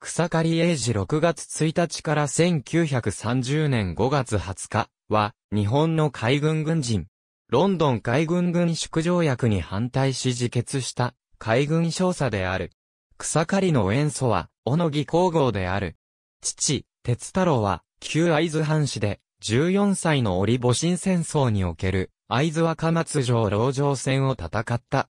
草刈英二6月1日から1930年5月20日は、日本の海軍軍人。ロンドン海軍軍縮条約に反対し自決した海軍少佐である。草刈の演素は、小野木皇后である。父、鉄太郎は、旧藍津藩士で、14歳の折母親戦争における、藍津若松城籠城戦を戦った。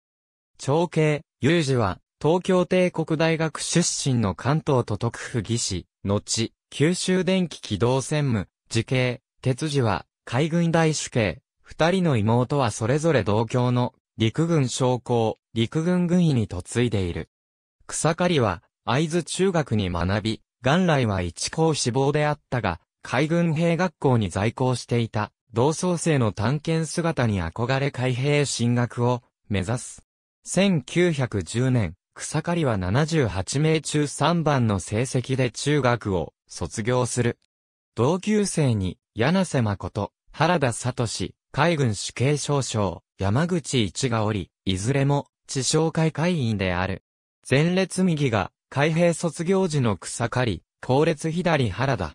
長兄、雄二は、東京帝国大学出身の関東都督府技師、後、九州電気機動専務、時系、鉄次は、海軍大主系、二人の妹はそれぞれ同郷の、陸軍将校、陸軍軍医に嫁いでいる。草刈は、会津中学に学び、元来は一校志望であったが、海軍兵学校に在校していた、同窓生の探検姿に憧れ海兵進学を目指す。1910年、草刈りは78名中3番の成績で中学を卒業する。同級生に、柳瀬誠、原田聡、海軍主計少将、山口一がおり、いずれも、地商会会員である。前列右が、海兵卒業時の草刈、り、後列左原田。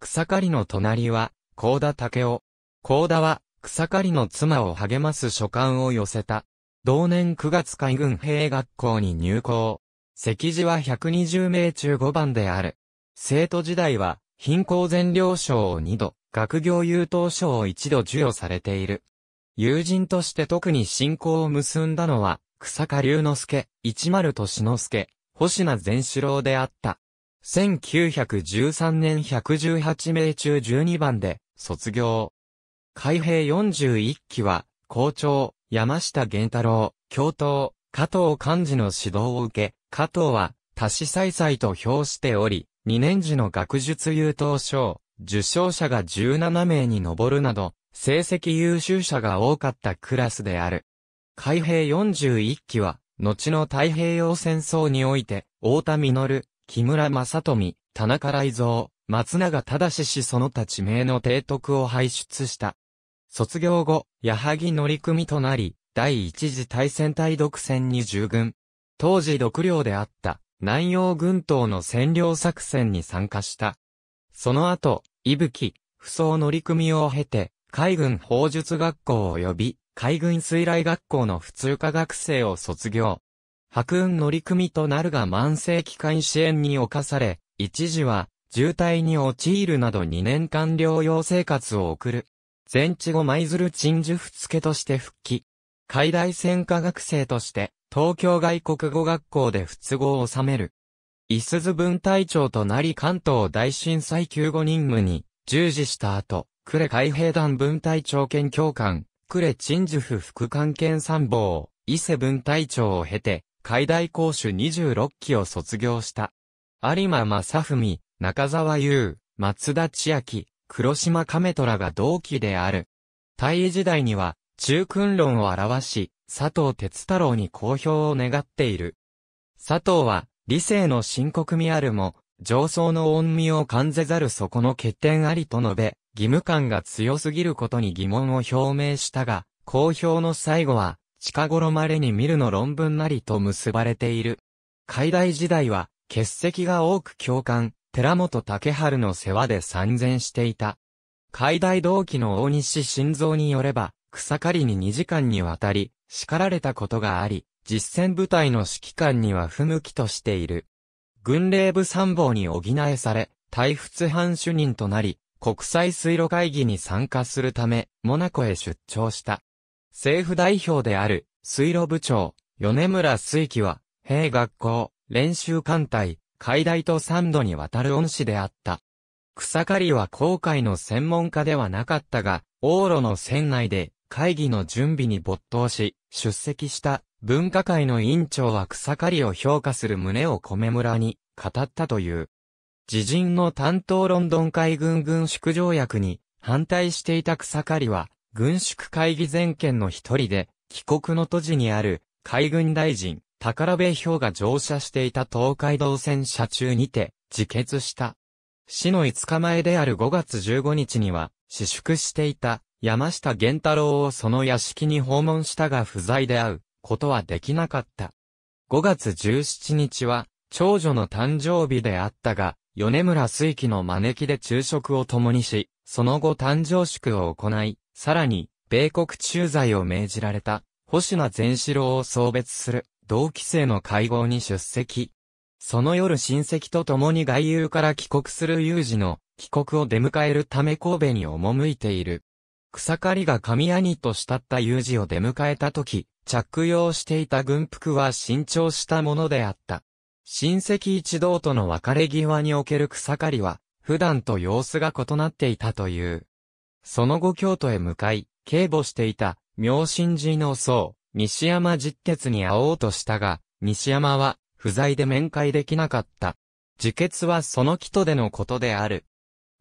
草刈りの隣は、高田武雄。高田は、草刈りの妻を励ます書簡を寄せた。同年9月海軍兵学校に入校。席次は120名中5番である。生徒時代は、貧困全寮賞を2度、学業優等賞を1度授与されている。友人として特に信仰を結んだのは、草加龍之介、市丸俊之介、星名善志郎であった。1913年118名中12番で、卒業。海兵41期は、校長、山下玄太郎、教頭、加藤幹事の指導を受け、加藤は、多子再々と評しており、2年時の学術優等賞、受賞者が17名に上るなど、成績優秀者が多かったクラスである。海兵41期は、後の太平洋戦争において、大田実、木村正富、田中雷蔵、松永正氏その他地名の提督を輩出した。卒業後、矢作乗組となり、第一次大戦隊独戦に従軍。当時独領であった南洋軍島の占領作戦に参加した。その後、伊吹、不装乗組を経て、海軍砲術学校及び海軍水雷学校の普通科学生を卒業。白雲乗組となるが慢性機関支援に侵され、一時は渋滞に陥るなど2年間療養生活を送る。全地後舞鶴鎮守府付として復帰。海大専科学生として、東京外国語学校で仏語を収める。伊鈴分隊長となり関東大震災救護任務に従事した後、呉海兵団分隊長兼教官、呉鎮守府副官兼参謀、伊勢分隊長を経て、海大講師26期を卒業した。有馬正文、中沢優、松田千秋、黒島亀虎が同期である。大尉時代には、中訓論を表し、佐藤哲太郎に好評を願っている。佐藤は、理性の深刻味あるも、上層の恩味を感じざるそこの欠点ありと述べ、義務感が強すぎることに疑問を表明したが、公表の最後は、近頃まれに見るの論文なりと結ばれている。海大時代は、欠席が多く共感、寺本竹春の世話で参戦していた。海大同期の大西晋三によれば、草刈りに2時間にわたり、叱られたことがあり、実戦部隊の指揮官には不向きとしている。軍令部参謀に補えされ、大仏藩主任となり、国際水路会議に参加するため、モナコへ出張した。政府代表である、水路部長、米村水木は、兵学校、練習艦隊、海大と三度にわたる恩師であった。草刈りは航海の専門家ではなかったが、往路の船内で会議の準備に没頭し、出席した文化会の委員長は草刈りを評価する旨を米村に語ったという。自陣の担当ロンドン海軍軍縮条約に反対していた草刈りは、軍縮会議全権の一人で、帰国の都時にある海軍大臣、宝部氷が乗車していた東海道線車中にて、自決した。死の5日前である5月15日には、私宿していた山下玄太郎をその屋敷に訪問したが不在で会うことはできなかった。5月17日は、長女の誕生日であったが、米村水木の招きで昼食を共にし、その後誕生宿を行い、さらに、米国駐在を命じられた、星名善四郎を送別する。同期生の会合に出席。その夜親戚と共に外遊から帰国する有事の帰国を出迎えるため神戸に赴いている。草刈りが神兄と慕った有事を出迎えた時、着用していた軍服は新調したものであった。親戚一同との別れ際における草刈りは、普段と様子が異なっていたという。その後京都へ向かい、警護していた、明神寺の僧、西山実決に会おうとしたが、西山は不在で面会できなかった。自決はその人でのことである。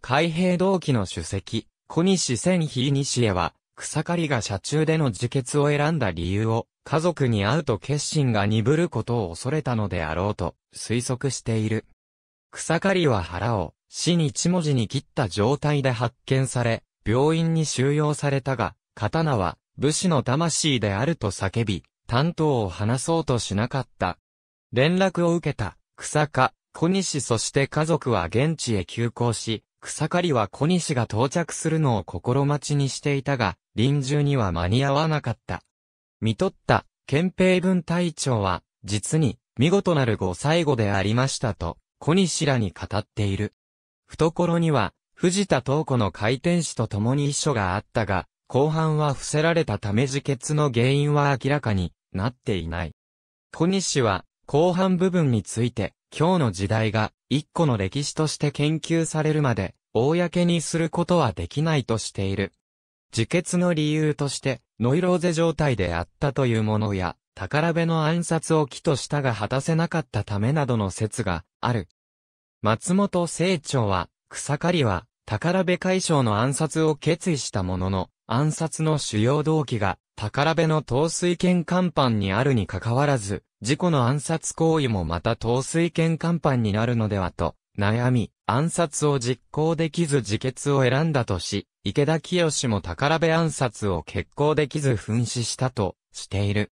海兵同期の主席、小西千比西へは、草刈りが車中での自決を選んだ理由を、家族に会うと決心が鈍ることを恐れたのであろうと推測している。草刈りは腹を死に一文字に切った状態で発見され、病院に収容されたが、刀は武士の魂であると叫び、担当を話そうとしなかった。連絡を受けた、草加、小西そして家族は現地へ急行し、草刈りは小西が到着するのを心待ちにしていたが、臨終には間に合わなかった。見取った、憲兵軍隊長は、実に、見事なるご最後でありましたと、小西らに語っている。懐には、藤田東子の回転師と共に遺書があったが、後半は伏せられたため自決の原因は明らかになっていない。小西は後半部分について、今日の時代が一個の歴史として研究されるまで、公にすることはできないとしている。自決の理由として、ノイローゼ状態であったというものや、宝部の暗殺を起としたが果たせなかったためなどの説がある。松本清張は、草刈は、宝部解消の暗殺を決意したものの、暗殺の主要動機が、宝部の陶水権看板にあるにかかわらず、事故の暗殺行為もまた陶水権看板になるのではと、悩み、暗殺を実行できず自決を選んだとし、池田清も宝部暗殺を決行できず紛死したと、している。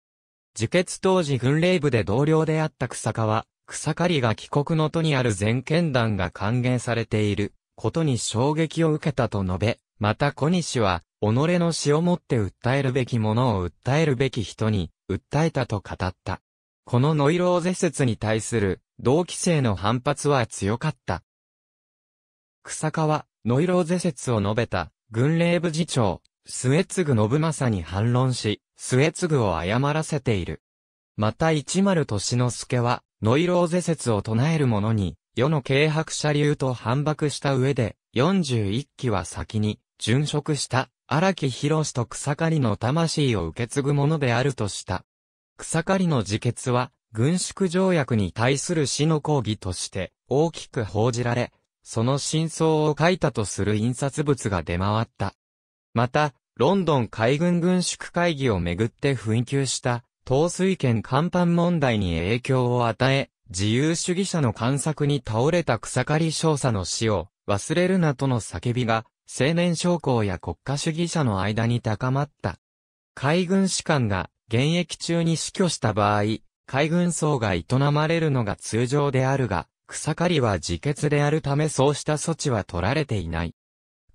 自決当時軍令部で同僚であった草川、草刈りが帰国の途にある全権団が歓迎されている、ことに衝撃を受けたと述べ、また小西は、己の死をもって訴えるべきものを訴えるべき人に、訴えたと語った。このノイローゼ説に対する、同期生の反発は強かった。草川、ノイローゼ説を述べた、軍令部次長、末継信政に反論し、末継を謝らせている。また一丸年之助は、ノイローゼ説を唱える者に、世の軽薄者流と反駁した上で、41期は先に、殉職した、荒木博士と草刈の魂を受け継ぐものであるとした。草刈の自決は、軍縮条約に対する死の抗議として大きく報じられ、その真相を書いたとする印刷物が出回った。また、ロンドン海軍軍縮会議をめぐって紛糾した陶水権甲板問題に影響を与え、自由主義者の観察に倒れた草刈少佐の死を忘れるなとの叫びが青年将校や国家主義者の間に高まった。海軍士官が現役中に死去した場合、海軍層が営まれるのが通常であるが、草刈りは自決であるためそうした措置は取られていない。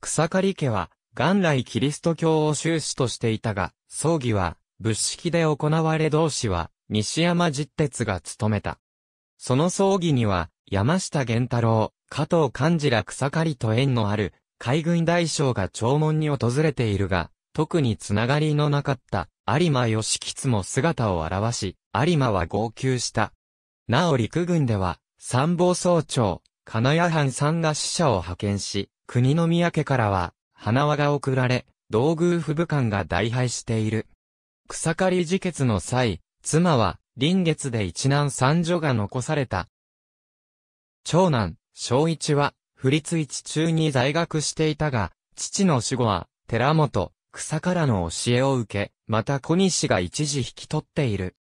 草刈り家は、元来キリスト教を終始としていたが、葬儀は、仏式で行われ同士は、西山実鉄が務めた。その葬儀には、山下源太郎、加藤勘次ら草刈りと縁のある、海軍大将が弔問に訪れているが、特につながりのなかった有馬義吉も姿を現し、有馬は号泣した。なお陸軍では、参謀総長、金谷藩さんが死者を派遣し、国宮家からは、花輪が送られ、道宮府部官が大敗している。草刈り自決の際、妻は、臨月で一男三女が残された。長男、正一は、不立一中に在学していたが、父の死後は、寺本、草からの教えを受け、また小西が一時引き取っている。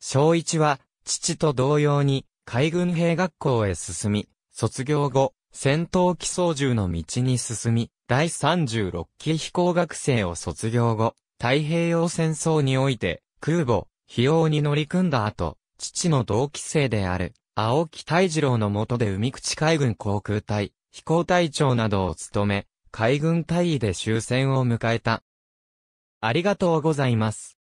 小一は、父と同様に、海軍兵学校へ進み、卒業後、戦闘機操縦の道に進み、第36期飛行学生を卒業後、太平洋戦争において、空母、費用に乗り組んだ後、父の同期生である、青木大二郎の下で海口海軍航空隊、飛行隊長などを務め、海軍大尉で終戦を迎えた。ありがとうございます。